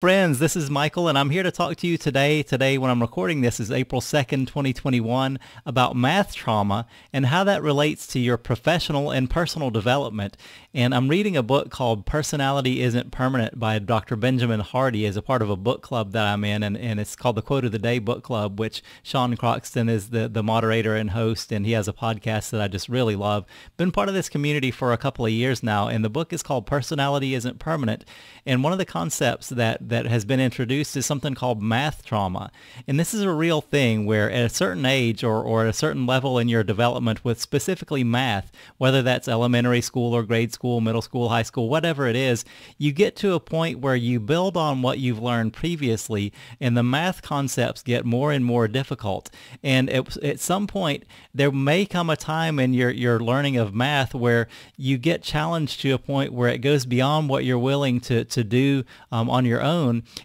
Friends, this is Michael, and I'm here to talk to you today. Today, when I'm recording this, is April 2nd, 2021, about math trauma and how that relates to your professional and personal development. And I'm reading a book called Personality Isn't Permanent by Dr. Benjamin Hardy as a part of a book club that I'm in, and, and it's called the Quote of the Day Book Club, which Sean Croxton is the, the moderator and host, and he has a podcast that I just really love. Been part of this community for a couple of years now, and the book is called Personality Isn't Permanent. And one of the concepts that that has been introduced is something called math trauma. And this is a real thing where at a certain age or, or at a certain level in your development with specifically math, whether that's elementary school or grade school, middle school, high school, whatever it is, you get to a point where you build on what you've learned previously and the math concepts get more and more difficult. And at, at some point, there may come a time in your, your learning of math where you get challenged to a point where it goes beyond what you're willing to, to do um, on your own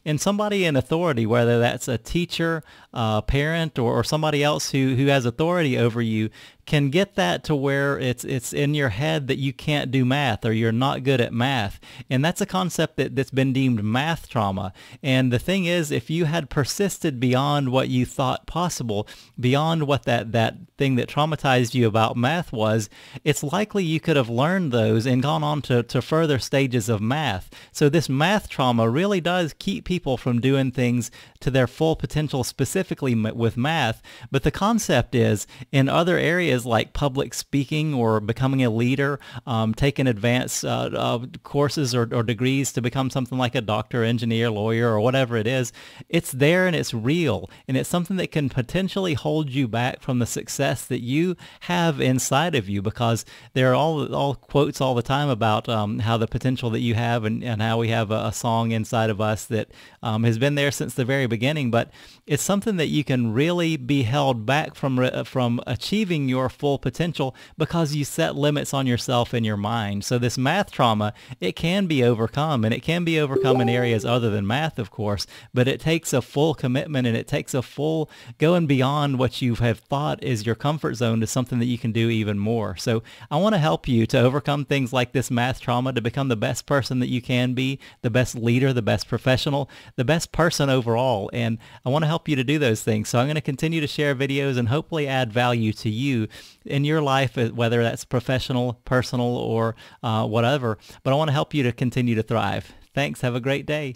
and somebody in authority, whether that's a teacher, a parent, or, or somebody else who, who has authority over you can get that to where it's it's in your head that you can't do math or you're not good at math and that's a concept that, that's been deemed math trauma and the thing is if you had persisted beyond what you thought possible beyond what that that thing that traumatized you about math was it's likely you could have learned those and gone on to, to further stages of math so this math trauma really does keep people from doing things to their full potential specifically with math but the concept is in other areas is like public speaking or becoming a leader, um, taking advanced uh, uh, courses or, or, degrees to become something like a doctor, engineer, lawyer, or whatever it is, it's there and it's real. And it's something that can potentially hold you back from the success that you have inside of you because there are all, all quotes all the time about um, how the potential that you have and, and how we have a, a song inside of us that um, has been there since the very beginning. But it's something that you can really be held back from, from achieving your your full potential because you set limits on yourself in your mind. So this math trauma, it can be overcome and it can be overcome in areas other than math, of course, but it takes a full commitment and it takes a full going beyond what you have thought is your comfort zone to something that you can do even more. So I want to help you to overcome things like this math trauma to become the best person that you can be, the best leader, the best professional, the best person overall. And I want to help you to do those things. So I'm going to continue to share videos and hopefully add value to you in your life, uh, whether that's professional, personal, or uh, whatever. But I want to help you to continue to thrive. Thanks. Have a great day.